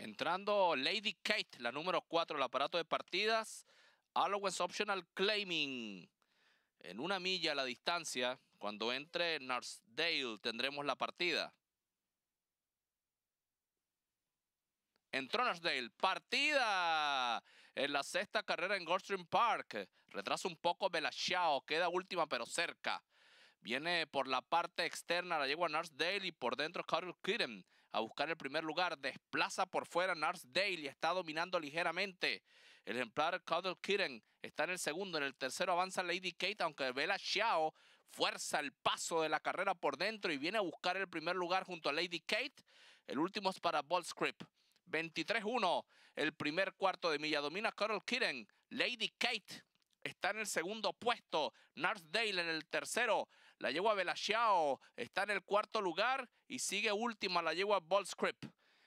Entrando Lady Kate, la número 4, el aparato de partidas. Allowance Optional Claiming. En una milla a la distancia, cuando entre Narsdale, tendremos la partida. Entró Narsdale. Partida en la sexta carrera en Goldstream Park. Retrasa un poco Belachao Queda última, pero cerca. Viene por la parte externa la yegua Narsdale y por dentro Carol Kitten a buscar el primer lugar. Desplaza por fuera Narsdale y está dominando ligeramente. El ejemplar Carol Kitten está en el segundo. En el tercero avanza Lady Kate, aunque Vela Xiao fuerza el paso de la carrera por dentro y viene a buscar el primer lugar junto a Lady Kate. El último es para Bolt 23-1, el primer cuarto de milla. Domina Carol Kitten. Lady Kate está en el segundo puesto. Narsdale en el tercero. La yegua Belashao está en el cuarto lugar y sigue última la yegua script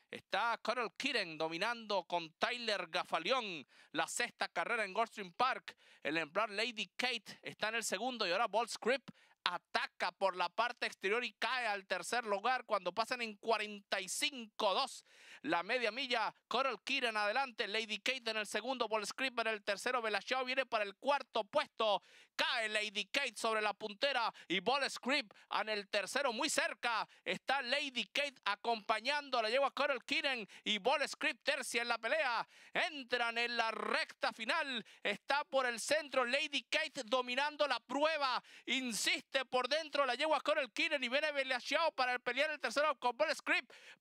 Está Carol Kiren dominando con Tyler Gafalión la sexta carrera en Goldstream Park. El ejemplar Lady Kate está en el segundo y ahora Scripp ataca por la parte exterior y cae al tercer lugar cuando pasan en 45-2 la media milla. Coral Kiren adelante, Lady Kate en el segundo, Ball Script en el tercero, Belashao viene para el cuarto puesto. Cae Lady Kate sobre la puntera y Ball en el tercero muy cerca. Está Lady Kate acompañando. La lleva Coral Kinen y Ball Script tercia en la pelea. Entran en la recta final. Está por el centro Lady Kate dominando la prueba. Insiste por dentro. La lleva Coral Kinen y viene Beliachao para pelear el tercero con Ball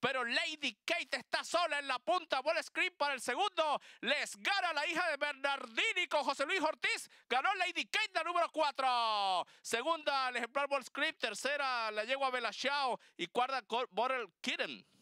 Pero Lady Kate está sola en la punta. Ball para el segundo. Les gana la hija de Bernardini con José Luis Ortiz. Ganó Lady Kate número 4. Segunda, el ejemplar Ball Script. Tercera, la yegua Shao. Y cuarta, Borrel Kitten.